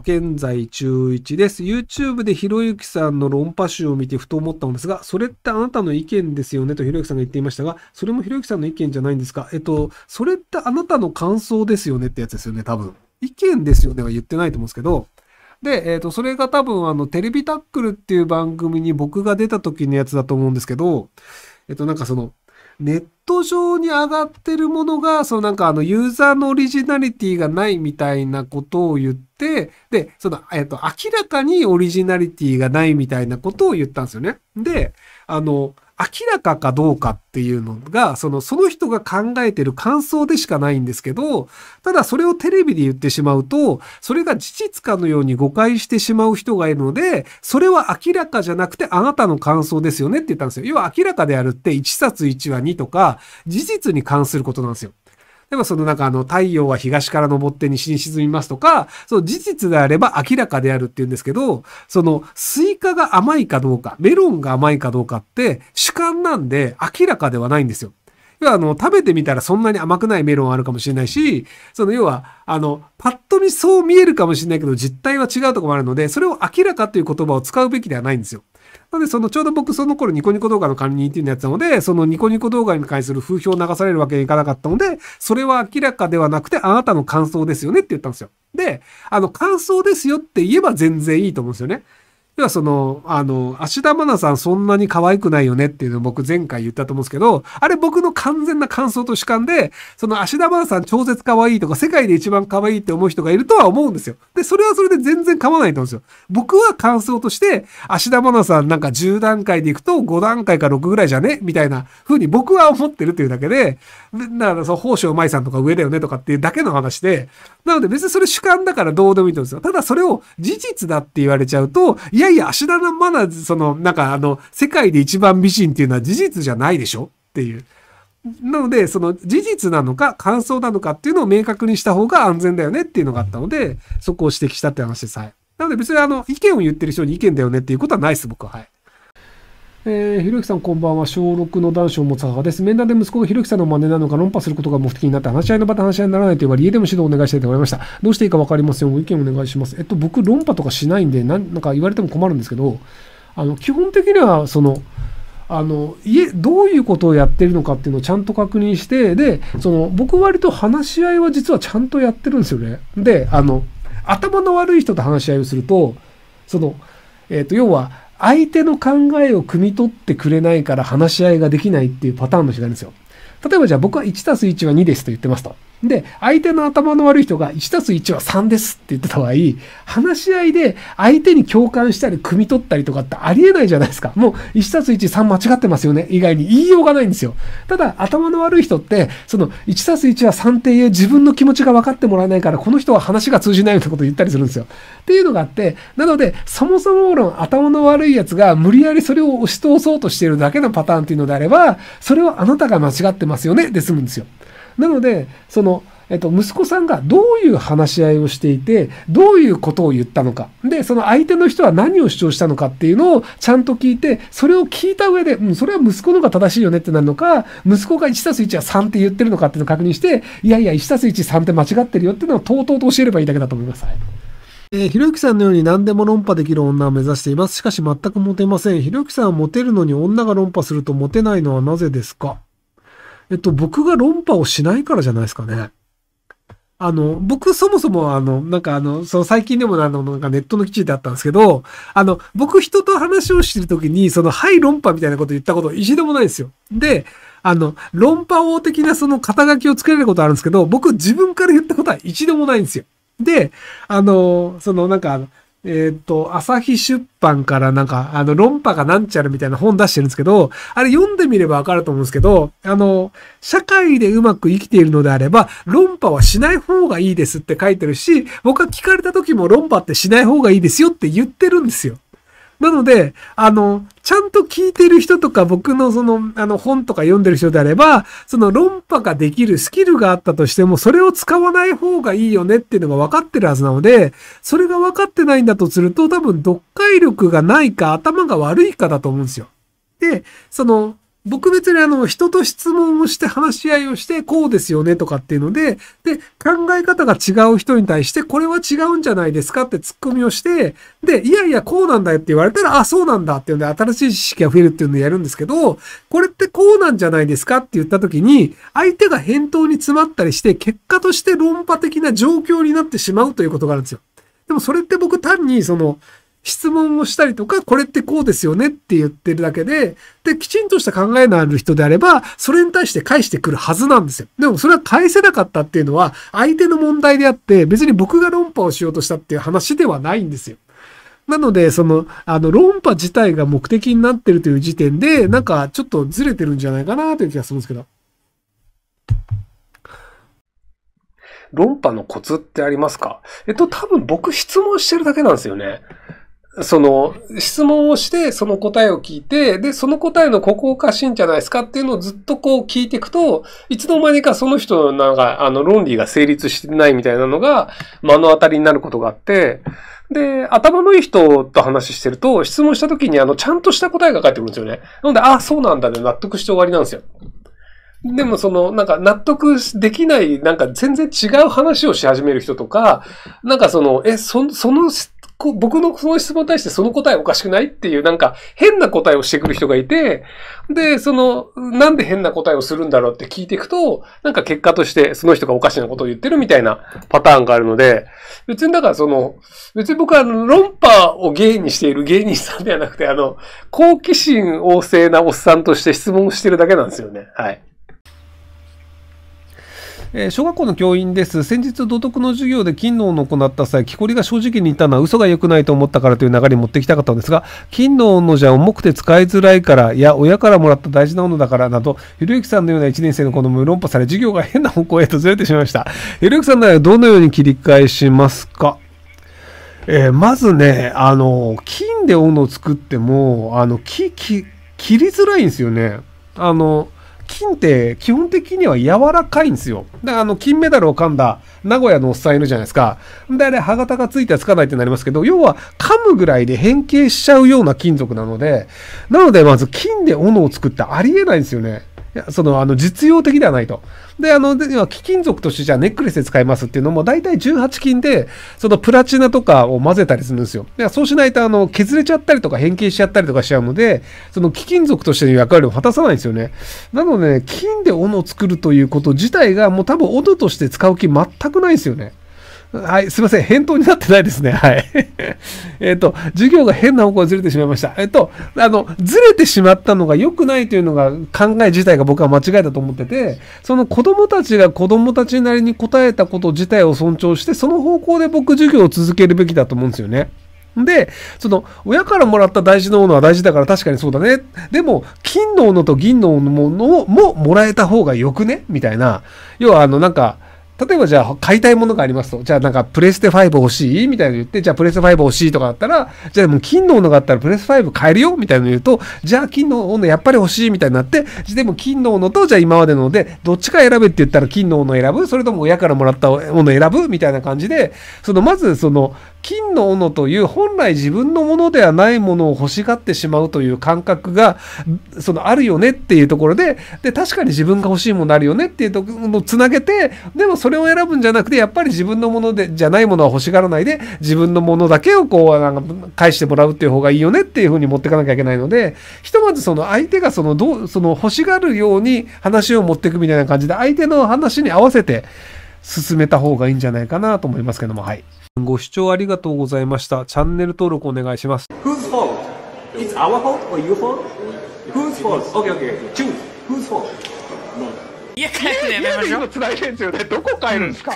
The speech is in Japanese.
現在中1です。YouTube でひろゆきさんの論破集を見てふと思ったのですが、それってあなたの意見ですよねとひろゆきさんが言っていましたが、それもひろゆきさんの意見じゃないんですかえっと、それってあなたの感想ですよねってやつですよね、多分。意見ですよねは言ってないと思うんですけど、で、えっ、と、それが多分、あの、テレビタックルっていう番組に僕が出た時のやつだと思うんですけど、えっ、と、なんかその、ネット上に上がってるものが、そのなんかあのユーザーのオリジナリティがないみたいなことを言って、で、その、えっと、明らかにオリジナリティがないみたいなことを言ったんですよね。で、あの、明らかかどうかっていうのが、その、その人が考えてる感想でしかないんですけど、ただそれをテレビで言ってしまうと、それが事実かのように誤解してしまう人がいるので、それは明らかじゃなくてあなたの感想ですよねって言ったんですよ。要は明らかであるって1冊1話2とか、事実に関することなんですよ。例えばそのなんかあの、太陽は東から昇って西に沈みますとか、その事実であれば明らかであるって言うんですけど、そのスイカが甘いかどうか、メロンが甘いかどうかって主観なんで明らかではないんですよ。要はあの、食べてみたらそんなに甘くないメロンあるかもしれないし、その要は、あの、パッと見そう見えるかもしれないけど、実態は違うとこもあるので、それを明らかという言葉を使うべきではないんですよ。なので、その、ちょうど僕その頃ニコニコ動画の管理人っていうのやってたので、そのニコニコ動画に関する風評を流されるわけにいかなかったので、それは明らかではなくて、あなたの感想ですよねって言ったんですよ。で、あの、感想ですよって言えば全然いいと思うんですよね。ではその、あの、芦田愛菜さんそんなに可愛くないよねっていうのを僕前回言ったと思うんですけど、あれ僕の完全な感想と主観で、その芦田愛菜さん超絶可愛いとか世界で一番可愛いって思う人がいるとは思うんですよ。で、それはそれで全然構わないと思うんですよ。僕は感想として、芦田愛菜さんなんか10段階でいくと5段階か6ぐらいじゃねみたいな風に僕は思ってるっていうだけで、だからその宝生舞さんとか上だよねとかっていうだけの話で、なので別にそれ主観だからどうでもいいと思うんですよ。ただそれを事実だって言われちゃうと、いやいや、田まだ、その、なんかあの、世界で一番美人っていうのは事実じゃないでしょっていう。なので、その事実なのか感想なのかっていうのを明確にした方が安全だよねっていうのがあったので、そこを指摘したって話です。はい。なので別にあの、意見を言ってる人に意見だよねっていうことはないです、僕は。はい。えー、ひろゆきさんこんばんは。小6の男子を持つ母です。面談で息子がひろゆきさんの真似なのか論破することが目的になって話し合いの場で話し合いにならないと言えば家でも指導お願いしたいと思いました。どうしていいかわかりません。ご意見お願いします。えっと、僕論破とかしないんで、なんか言われても困るんですけど、あの、基本的には、その、あの家どういうことをやってるのかっていうのをちゃんと確認してでその僕割と話し合いは実はちゃんとやってるんですよね。であの頭の悪い人と話し合いをするとその、えーと要は相手の考えを汲み取ってくれないから話し合いができないっていうパターンの人なんですよ。例えばじゃあ僕は1たす1は2ですと言ってますと。で、相手の頭の悪い人が1たす1は3ですって言ってた場合、話し合いで相手に共感したり、汲み取ったりとかってありえないじゃないですか。もう1たす1、3間違ってますよね。以外に言いようがないんですよ。ただ、頭の悪い人って、その1たす1は3っていう自分の気持ちが分かってもらえないから、この人は話が通じないようなことを言ったりするんですよ。っていうのがあって、なので、そもそも論頭の悪い奴が無理やりそれを押し通そうとしているだけのパターンっていうのであれば、それはあなたが間違ってますよねで済むんですよ。なので、その、えっと、息子さんがどういう話し合いをしていて、どういうことを言ったのか。で、その相手の人は何を主張したのかっていうのをちゃんと聞いて、それを聞いた上で、うん、それは息子の方が正しいよねってなるのか、息子が1たす1は3って言ってるのかっていうのを確認して、いやいや、1たす1、3って間違ってるよっていうのをとうとうと教えればいいだけだと思います。はいえー、ひろゆきさんのように何でも論破できる女を目指しています。しかし全くモテません。ひろゆきさんはモテるのに女が論破するとモテないのはなぜですかえっと、僕が論破をしないからじゃないですかね。あの、僕そもそもあの、なんかあの、その最近でもあの、なんかネットの記事であったんですけど、あの、僕人と話をしてるときに、その、はい、論破みたいなこと言ったこと一度もないんですよ。で、あの、論破王的なその肩書きを作れることあるんですけど、僕自分から言ったことは一度もないんですよ。で、あの、そのなんかえっ、ー、と、朝日出版からなんか、あの、論破がなんちゃらみたいな本出してるんですけど、あれ読んでみればわかると思うんですけど、あの、社会でうまく生きているのであれば、論破はしない方がいいですって書いてるし、僕は聞かれた時も論破ってしない方がいいですよって言ってるんですよ。なので、あの、ちゃんと聞いてる人とか、僕のその、あの、本とか読んでる人であれば、その論破ができるスキルがあったとしても、それを使わない方がいいよねっていうのが分かってるはずなので、それが分かってないんだとすると、多分、読解力がないか、頭が悪いかだと思うんですよ。で、その、僕別にあの、人と質問をして話し合いをして、こうですよねとかっていうので、で、考え方が違う人に対して、これは違うんじゃないですかってツッコミをして、で、いやいや、こうなんだよって言われたら、あ、そうなんだっていうので、新しい知識が増えるっていうのをやるんですけど、これってこうなんじゃないですかって言った時に、相手が返答に詰まったりして、結果として論破的な状況になってしまうということがあるんですよ。でもそれって僕単にその、質問をしたりとか、これってこうですよねって言ってるだけで、で、きちんとした考えのある人であれば、それに対して返してくるはずなんですよ。でもそれは返せなかったっていうのは、相手の問題であって、別に僕が論破をしようとしたっていう話ではないんですよ。なので、その、あの、論破自体が目的になってるという時点で、なんかちょっとずれてるんじゃないかなという気がするんですけど。論破のコツってありますかえっと、多分僕質問してるだけなんですよね。その質問をして、その答えを聞いて、で、その答えのここおかしいんじゃないですかっていうのをずっとこう聞いていくと、いつの間にかその人のなんか、あの、論理が成立してないみたいなのが目の当たりになることがあって、で、頭のいい人と話してると、質問した時にあの、ちゃんとした答えが返ってくるんですよね。なので、ああ、そうなんだで納得して終わりなんですよ。でもその、なんか納得できない、なんか全然違う話をし始める人とか、なんかその、え、そ、そのこ僕のその質問に対してその答えおかしくないっていう、なんか変な答えをしてくる人がいて、で、その、なんで変な答えをするんだろうって聞いていくと、なんか結果としてその人がおかしなことを言ってるみたいなパターンがあるので、別にだからその、別に僕は論破を芸にしている芸人さんではなくて、あの、好奇心旺盛なおっさんとして質問してるだけなんですよね。はい。えー、小学校の教員です。先日、土徳の授業で勤労を行った際、木こりが正直にいたのは嘘が良くないと思ったからという流れに持ってきたかったんですが、勤労のじゃ重くて使いづらいから、いや、親からもらった大事なものだからなど、ひろゆきさんのような1年生の子供を論破され、授業が変な方向へとずれてしまいました。ひろゆきさんならどのように切り返しますかえー、まずね、あの、金で斧を作っても、あの、木、切りづらいんですよね。あの、金って基本的には柔らかいんですよ。だからあの、金メダルを噛んだ名古屋のおっさんいるじゃないですか。で、あれ、歯型がついたらつかないってなりますけど、要は噛むぐらいで変形しちゃうような金属なので、なのでまず金で斧を作ってありえないんですよね。いやそのあの実用的ではないと。で、あの、では貴金属としてじゃあネックレスで使いますっていうのも大体18金で、そのプラチナとかを混ぜたりするんですよ。でそうしないと、あの、削れちゃったりとか変形しちゃったりとかしちゃうので、その貴金属としての役割を果たさないんですよね。なので、ね、金で斧を作るということ自体がもう多分斧として使う気全くないんですよね。はい、すいません。返答になってないですね。はい。えっと、授業が変な方向にずれてしまいました。えっと、あの、ずれてしまったのが良くないというのが考え自体が僕は間違いだと思ってて、その子供たちが子供たちなりに答えたこと自体を尊重して、その方向で僕授業を続けるべきだと思うんですよね。で、その、親からもらった大事なものは大事だから確かにそうだね。でも、金のものと銀のものもももらえた方がよくねみたいな。要は、あの、なんか、例えばじゃあ買いたいものがありますと、じゃあなんかプレステ5欲しいみたいなの言って、じゃあプレステ5欲しいとかだったら、じゃあもう金の斧のがあったらプレステ5買えるよみたいなの言うと、じゃあ金の斧のやっぱり欲しいみたいになって、でも金の斧のとじゃあ今までので、どっちか選べって言ったら金の斧の選ぶそれとも親からもらったもの選ぶみたいな感じで、そのまずその金の斧という本来自分のものではないものを欲しがってしまうという感覚がそのあるよねっていうところでで確かに自分が欲しいものあるよねっていうところをつなげてでもそれを選ぶんじゃなくてやっぱり自分のものでじゃないものは欲しがらないで自分のものだけをこうなんか返してもらうっていう方がいいよねっていうふうに持っていかなきゃいけないのでひとまずその相手がそのどうその欲しがるように話を持っていくみたいな感じで相手の話に合わせて進めた方がいいんじゃないかなと思いますけどもはい。ご視聴ありがとうございました。チャンネル登録お願いします。Whose fault? It's our fault or your fault? Whose fault? Okay, okay, okay. Choose. Whose fault? 家帰るのやめましょう。繋いでるんですよね。どこ帰るんですか、